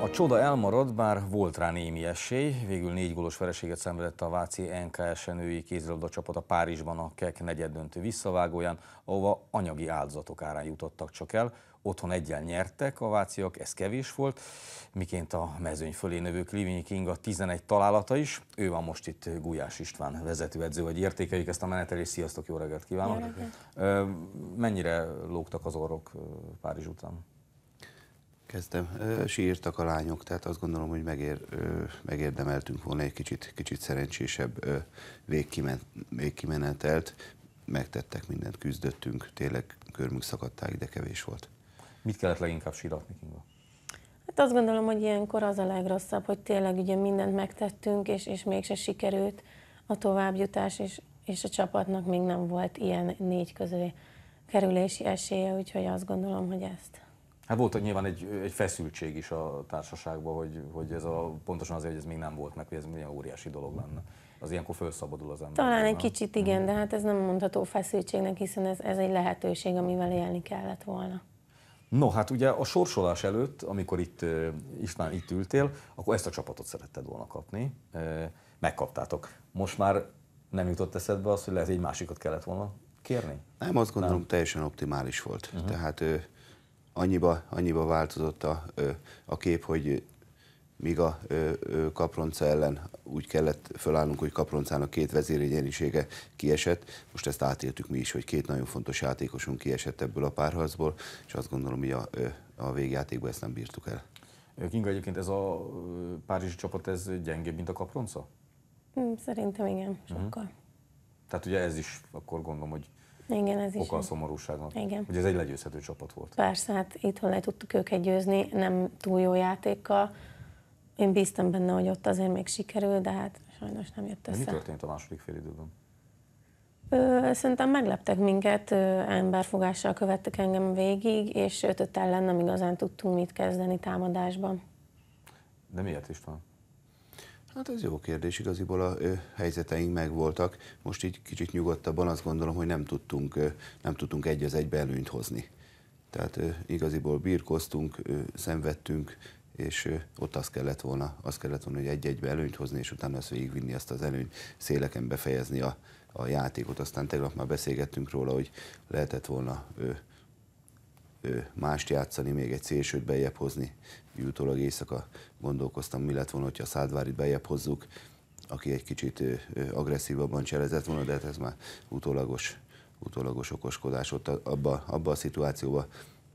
A csoda elmarad, bár volt rá némi esély. Végül négy gólos vereséget szenvedett a Váci NKS női kézilabda csapat a Párizsban a KEK negyeddöntő visszavágóján, ahova anyagi áldozatok árán jutottak csak el. Otthon egyen nyertek a váciak, ez kevés volt, miként a mezőny fölé növő Klivinyi Inga 11 találata is. Ő van most itt Gulyás István vezetőedző, vagy értékeljük ezt a menetelést. Sziasztok, jó reggelt kívánok! Jó reggelt. Mennyire lógtak az orrok Párizs után? Kezdtem. Sírtak a lányok, tehát azt gondolom, hogy megér, megérdemeltünk volna egy kicsit, kicsit szerencsésebb végkimen, végkimenetelt. Megtettek mindent, küzdöttünk, tényleg körmünk szakadták, de kevés volt. Mit kellett leginkább síratni, Kinga? Hát azt gondolom, hogy ilyenkor az a legrosszabb, hogy tényleg ugye mindent megtettünk, és, és mégse sikerült a továbbjutás, és, és a csapatnak még nem volt ilyen négy közé kerülési esélye, úgyhogy azt gondolom, hogy ezt. Hát volt nyilván egy, egy feszültség is a társaságban, hogy, hogy ez a, pontosan azért, hogy ez még nem volt meg, hogy ez milyen óriási dolog lenne. Az ilyenkor felszabadul az ember. Talán egy kicsit igen, hmm. de hát ez nem mondható feszültségnek, hiszen ez, ez egy lehetőség, amivel élni kellett volna. No, hát ugye a sorsolás előtt, amikor itt István itt ültél, akkor ezt a csapatot szeretted volna kapni, megkaptátok. Most már nem jutott eszedbe az, hogy lehet, egy másikat kellett volna kérni? Nem, azt gondolom, nem. teljesen optimális volt. Uh-huh. Tehát annyiba, annyiba változott a, a kép, hogy míg a kapronca ellen úgy kellett fölállnunk, hogy kaproncának két vezéregyenisége kiesett, most ezt átéltük mi is, hogy két nagyon fontos játékosunk kiesett ebből a párharcból, és azt gondolom, hogy a, a végjátékban ezt nem bírtuk el. Kinga, egyébként ez a párizsi csapat, ez gyengébb, mint a kapronca? Hm, szerintem igen, mhm. sokkal. Uh-huh. Tehát ugye ez is, akkor gondolom, hogy igen, ez oka is. a szomorúságnak. Igen. Ugye ez egy legyőzhető csapat volt. Persze, hát itthon le tudtuk őket győzni, nem túl jó játékkal. Én bíztam benne, hogy ott azért még sikerül, de hát sajnos nem jött össze. De mi történt a második fél időben? Ö, szerintem megleptek minket, ö, emberfogással követtek engem végig, és ötöt ellen nem igazán tudtunk mit kezdeni támadásban. De miért van? Hát ez jó kérdés, igaziból a ö, helyzeteink megvoltak. Most így kicsit nyugodtabban azt gondolom, hogy nem tudtunk, ö, nem tudtunk egy az egybe előnyt hozni. Tehát ö, igaziból birkoztunk, ö, szenvedtünk, és ö, ott azt kellett volna, azt kellett volna, hogy egy-egybe előnyt hozni, és utána azt végigvinni azt az előnyt, széleken befejezni a, a játékot. Aztán tegnap már beszélgettünk róla, hogy lehetett volna ö, mást játszani, még egy szélsőt bejebb hozni. Jutólag éjszaka gondolkoztam, mi lett volna, hogyha a Szádvárit bejebb hozzuk, aki egy kicsit agresszívabban cselezett volna, de hát ez már utólagos, utólagos okoskodás. Ott abba, abba a szituációba,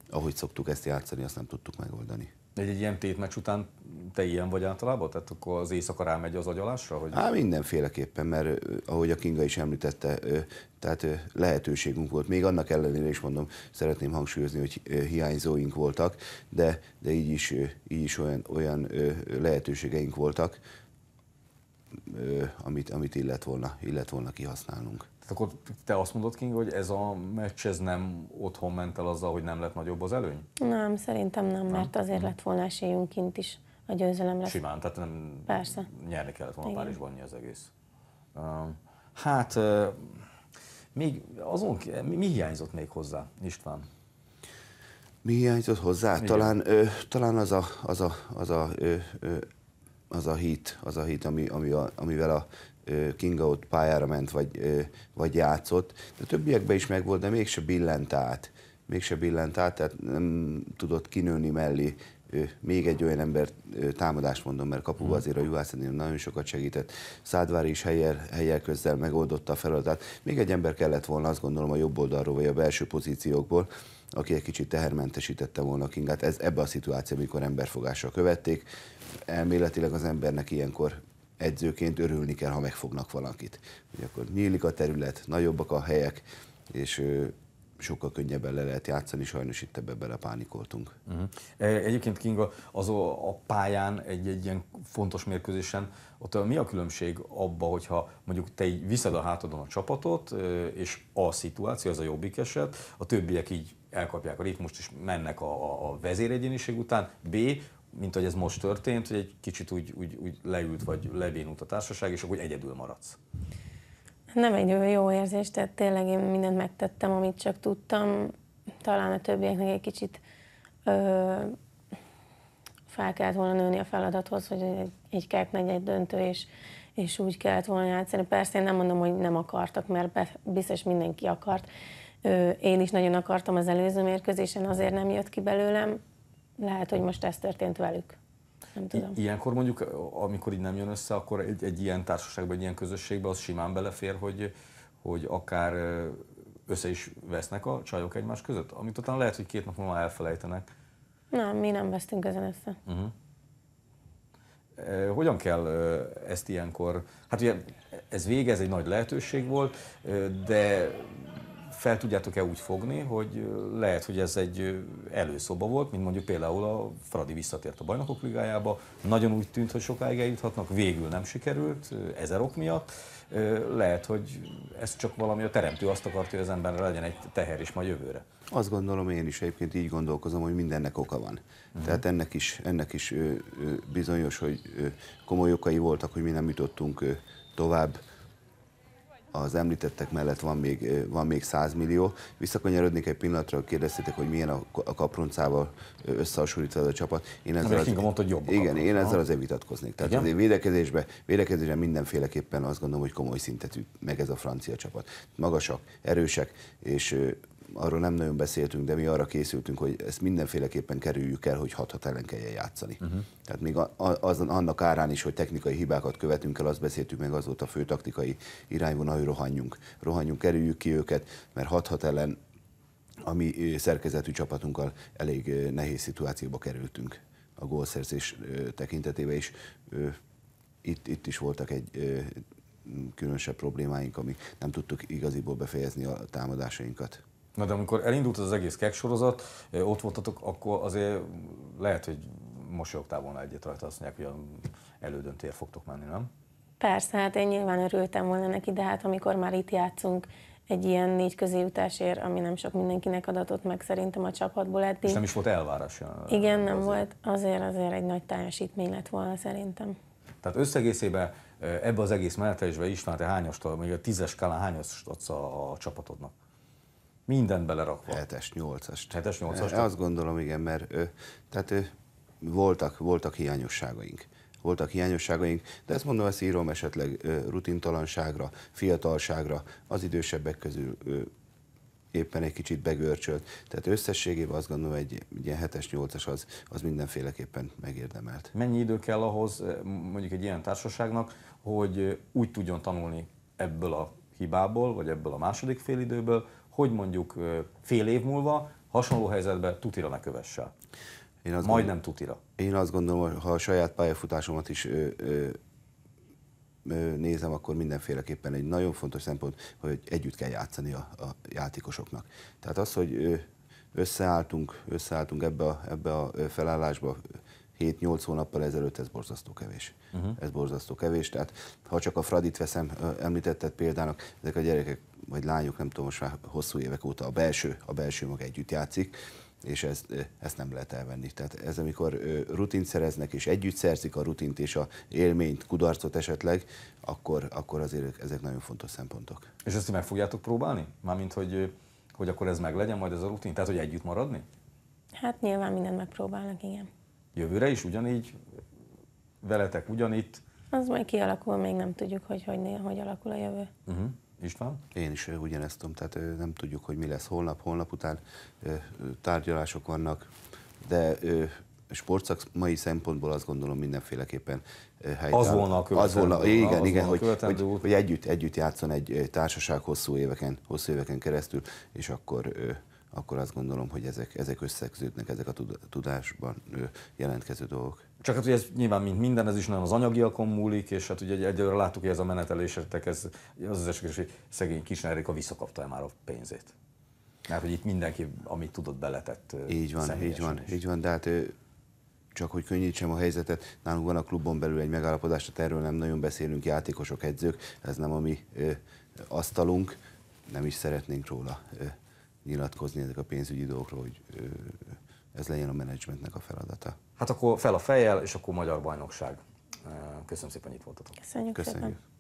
ahogy szoktuk ezt játszani, azt nem tudtuk megoldani. Egy, egy ilyen tétmeccs után te ilyen vagy általában? Tehát akkor az éjszaka rámegy az agyalásra? Hogy... Hát mindenféleképpen, mert ahogy a Kinga is említette, tehát lehetőségünk volt. Még annak ellenére is mondom, szeretném hangsúlyozni, hogy hiányzóink voltak, de, de így is, így is olyan, olyan lehetőségeink voltak, amit, amit illet, volna, illet volna kihasználnunk akkor te azt mondod, King, hogy ez a meccs ez nem otthon ment el azzal, hogy nem lett nagyobb az előny? Nem, szerintem nem, nem? mert azért mhm. lett volna esélyünk kint is a győzelemre. Simán, tehát nem Persze. nyerni kellett volna Igen. Párizsban az egész. Hát, még azon, mi, mi hiányzott még hozzá, István? Mi hiányzott hozzá? Igen. Talán, ö, talán az a, az a, az a ö, ö, az a hit, az a hit, ami, ami a, amivel a Kinga ott pályára ment, vagy, vagy játszott. De többiekben is megvolt, de mégse billent át. Mégse billent át, tehát nem tudott kinőni mellé még egy olyan ember támadást mondom, mert kapuba mhm. azért a Juhász nagyon sokat segített. Szádvári is helyel, helyel közzel megoldotta a feladatát. Még egy ember kellett volna, azt gondolom, a jobb oldalról, vagy a belső pozíciókból, aki egy kicsit tehermentesítette volna a Kingát. Ez ebbe a szituáció, amikor emberfogásra követték. Elméletileg az embernek ilyenkor edzőként örülni kell, ha megfognak valakit. Ugye akkor nyílik a terület, nagyobbak a helyek, és sokkal könnyebben le lehet játszani, sajnos itt ebbe belepánikoltunk. Uh-huh. Egyébként Kinga, az a, pályán egy, egy ilyen fontos mérkőzésen, ott mi a különbség abba, hogyha mondjuk te így viszed a hátadon a csapatot, és a szituáció, az a jobbik eset, a többiek így elkapják a ritmust, és mennek a, a, a vezéregyéniség után, B, mint hogy ez most történt, hogy egy kicsit úgy, úgy, úgy leült vagy levénult a társaság, és akkor egyedül maradsz. Nem egy jó érzés, tehát tényleg én mindent megtettem, amit csak tudtam. Talán a többieknek egy kicsit ö, fel kellett volna nőni a feladathoz, hogy egy, egy megy egy döntő, és, és úgy kellett volna játszani. Persze én nem mondom, hogy nem akartak, mert be, biztos mindenki akart. Ö, én is nagyon akartam az előző mérkőzésen, azért nem jött ki belőlem, lehet, hogy most ez történt velük. Nem tudom. I- ilyenkor mondjuk, amikor így nem jön össze, akkor egy, egy ilyen társaságban, egy ilyen közösségben az simán belefér, hogy, hogy akár össze is vesznek a csajok egymás között, amit utána lehet, hogy két nap múlva elfelejtenek. Nem, mi nem vesztünk ezen össze. Uh-huh. hogyan kell ezt ilyenkor? Hát ugye ez vége, ez egy nagy lehetőség volt, de fel tudjátok-e úgy fogni, hogy lehet, hogy ez egy előszoba volt, mint mondjuk például a Fradi visszatért a Bajnokok Ligájába, nagyon úgy tűnt, hogy sokáig eljuthatnak, végül nem sikerült, ezer ok miatt. Lehet, hogy ez csak valami a teremtő azt akart, hogy az emberre legyen egy teher is ma jövőre. Azt gondolom, én is egyébként így gondolkozom, hogy mindennek oka van. Uh-huh. Tehát ennek is, ennek is bizonyos, hogy komoly okai voltak, hogy mi nem jutottunk tovább az említettek mellett van még, van még 100 millió. Visszakanyarodnék egy pillanatra, kérdeztétek, hogy milyen a, kaproncával összehasonlítva ez a csapat. Én ezzel az, mondta, hogy jobb igen, én ezzel azért vitatkoznék. Tehát igen? azért védekezésben, védekezésben mindenféleképpen azt gondolom, hogy komoly szintet meg ez a francia csapat. Magasak, erősek, és arról nem nagyon beszéltünk, de mi arra készültünk, hogy ezt mindenféleképpen kerüljük el, hogy hat-hat ellen kelljen játszani. Uh-huh. Tehát még a, azon, annak árán is, hogy technikai hibákat követünk el, azt beszéltük meg, az volt a fő taktikai irányvonal, hogy rohanjunk. Rohanjunk, kerüljük ki őket, mert hat-hat ellen a mi szerkezetű csapatunkkal elég nehéz szituációba kerültünk a gólszerzés tekintetében is. Itt, itt is voltak egy különösebb problémáink, amik nem tudtuk igaziból befejezni a támadásainkat. Na de amikor elindult az, egész kek sorozat, ott voltatok, akkor azért lehet, hogy mosolyogtál volna egyet rajta, azt mondják, hogy elődöntér fogtok menni, nem? Persze, hát én nyilván örültem volna neki, de hát amikor már itt játszunk egy ilyen négy közéjutásért, ami nem sok mindenkinek adatot, meg szerintem a csapatból eddig. És nem is volt elvárás. Igen, nem azért. volt. Azért azért egy nagy teljesítmény lett volna szerintem. Tehát összegészében ebbe az egész menetelésbe István, te hányast, még a tízes skálán hányast adsz a, a csapatodnak? Mindent belerakva. 7-es, 8-as. 7-es, 8-as? Azt gondolom, igen, mert ő, tehát ő, voltak, voltak hiányosságaink voltak hiányosságaink, de ezt mondom, ezt írom esetleg rutintalanságra, fiatalságra, az idősebbek közül éppen egy kicsit begörcsölt. Tehát összességében azt gondolom, egy, egy ilyen 7-es, 8-as az, az mindenféleképpen megérdemelt. Mennyi idő kell ahhoz mondjuk egy ilyen társaságnak, hogy úgy tudjon tanulni ebből a hibából, vagy ebből a második félidőből, hogy mondjuk fél év múlva hasonló helyzetbe tutira ne kövesse. Én azt Majdnem gondolom, tutira. Én azt gondolom, hogy ha a saját pályafutásomat is ö, ö, ö, nézem, akkor mindenféleképpen egy nagyon fontos szempont, hogy együtt kell játszani a, a játékosoknak. Tehát az, hogy ö, összeálltunk, összeálltunk ebbe a, ebbe a felállásba, 7-8 hónappal ezelőtt, ez borzasztó kevés. Uh-huh. Ez borzasztó kevés, tehát ha csak a Fradit veszem, említetted példának, ezek a gyerekek, vagy lányok, nem tudom, most már hosszú évek óta a belső, a belső maga együtt játszik, és ez, ezt nem lehet elvenni. Tehát ez, amikor rutint szereznek, és együtt szerzik a rutint és a élményt, kudarcot esetleg, akkor, akkor azért ezek nagyon fontos szempontok. És ezt meg fogjátok próbálni? Mármint, hogy, hogy akkor ez meg legyen majd ez a rutin? Tehát, hogy együtt maradni? Hát nyilván mindent megpróbálnak, igen jövőre is ugyanígy, veletek ugyanitt. Az majd kialakul, még nem tudjuk, hogy hogy, néha, hogy alakul a jövő. Uh-huh. István? Én is ugyanezt tudom, tehát nem tudjuk, hogy mi lesz holnap, holnap után tárgyalások vannak, de sportszak mai szempontból azt gondolom mindenféleképpen helytálló. Az volna a követendő. Az volna, igen, az igen, igen hogy, hogy, hogy, együtt, együtt játszon egy társaság hosszú éveken, hosszú éveken keresztül, és akkor akkor azt gondolom, hogy ezek, ezek összegződnek, ezek a tudásban jelentkező dolgok. Csak hát ugye ez nyilván mint minden, ez is nagyon az anyagiakon múlik, és hát ugye egyelőre láttuk, hogy ez a menetelésetek, ez az az esetés, hogy szegény kis a visszakapta már a pénzét. Mert hogy itt mindenki, amit tudott, beletett. Így van, így van, is. így van, de hát csak hogy könnyítsem a helyzetet, nálunk van a klubon belül egy megállapodás, tehát erről nem nagyon beszélünk, játékosok, edzők, ez nem a mi ö, asztalunk, nem is szeretnénk róla ö, nyilatkozni ezek a pénzügyi dolgokról, hogy ez legyen a menedzsmentnek a feladata. Hát akkor fel a fejjel, és akkor Magyar Bajnokság. Köszönöm szépen, hogy itt voltatok. Köszönjük, Köszönjük. szépen.